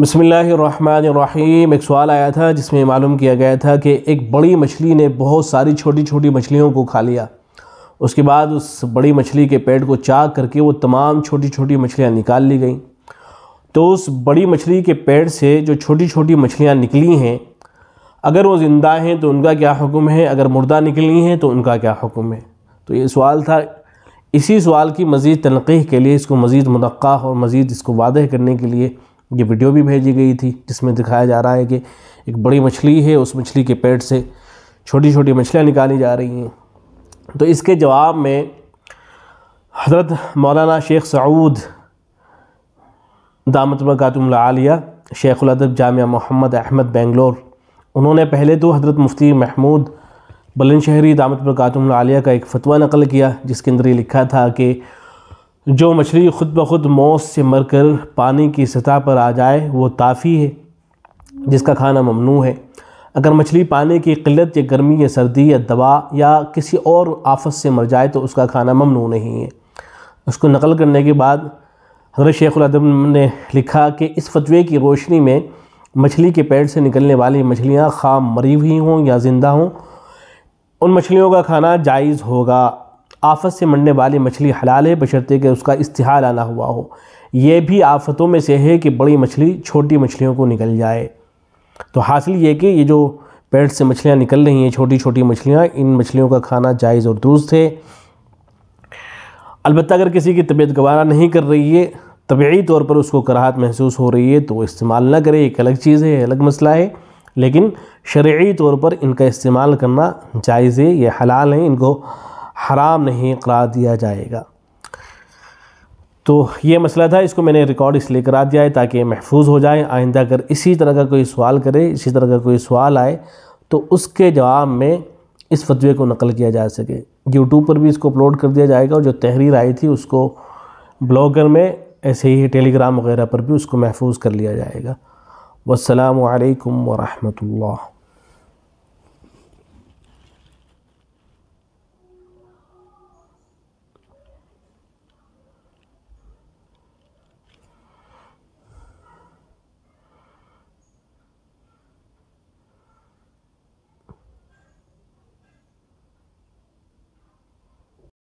बसमीम एक सवाल आया था जिसमें मालूम किया गया था कि एक बड़ी मछली ने बहुत सारी छोटी छोटी मछलियों को खा लिया उसके बाद उस बड़ी मछली के पेट को चाक करके वो तमाम छोटी छोटी मछलियाँ निकाल ली गई तो उस बड़ी मछली के पेट से जो छोटी छोटी मछलियाँ निकली हैं अगर वो ज़िंदा हैं तो उनका क्या हुक्म है अगर मुर्दा निकली हैं तो उनका क्या हुक्म है तो ये सवाल था इसी सवाल की मज़ीद तनक़ी के लिए इसको मज़ीद मनक़ा और मज़ीद इसको वादे करने के लिए ये वीडियो भी भेजी गई थी जिसमें दिखाया जा रहा है कि एक बड़ी मछली है उस मछली के पेट से छोटी छोटी मछलियाँ निकाली जा रही हैं तो इसके जवाब में हज़रत मौलाना शेख सऊद दामत शेख उदब जामिया मोहम्मद अहमद बेंगलोर उन्होंने पहले तो हज़रत मुफ्ती महमूद बुलंद शहरी दामत बरकातमिया का एक फ़तवा नकल किया जिसके अंदर ये लिखा था कि जो मछली खुद ब खुद मौत से मरकर पानी की सतह पर आ जाए वो ताफ़ी है जिसका खाना ममनू है अगर मछली पानी की किल्लत या गर्मी या सर्दी या दवा या किसी और आफत से मर जाए तो उसका खाना ममनू नहीं है उसको नकल करने के बाद हजरत उदम ने लिखा कि इस फतवे की रोशनी में मछली के पेट से निकलने वाली मछलियाँ खाम मरी हुई हों या ज़िंदा हों उन मछलियों का खाना जायज़ होगा आफत से मरने वाली मछली हलाल है बशर्ते कि उसका इस्तेहाल आना हुआ हो यह भी आफतों में से है कि बड़ी मछली छोटी मछलियों को निकल जाए तो हासिल ये कि ये जो पेट से मछलियाँ निकल रही हैं छोटी छोटी मछलियाँ इन मछलियों का खाना जायज़ और दुरुस्त है अलबत्त अगर किसी की तबीयत गवारा नहीं कर रही है तबीयी तौर पर उसको कराहत महसूस हो रही है तो इस्तेमाल ना करें एक अलग चीज़ है अलग मसला है लेकिन शर्य तौर पर इनका इस्तेमाल करना जायज़ है ये हलाल है इनको हराम नहीं करार दिया जाएगा तो ये मसला था इसको मैंने रिकॉर्ड इसलिए करा दिया है ताकि महफूज हो जाए आइंदा अगर इसी तरह का कोई सवाल करे इसी तरह का कोई सवाल आए तो उसके जवाब में इस फतवे को नकल किया जा सके यूट्यूब पर भी इसको अपलोड कर दिया जाएगा और जो तहरीर आई थी उसको ब्लॉगर में ऐसे ही टेलीग्राम वगैरह पर भी उसको महफूज कर लिया जाएगा वालकम वरहमल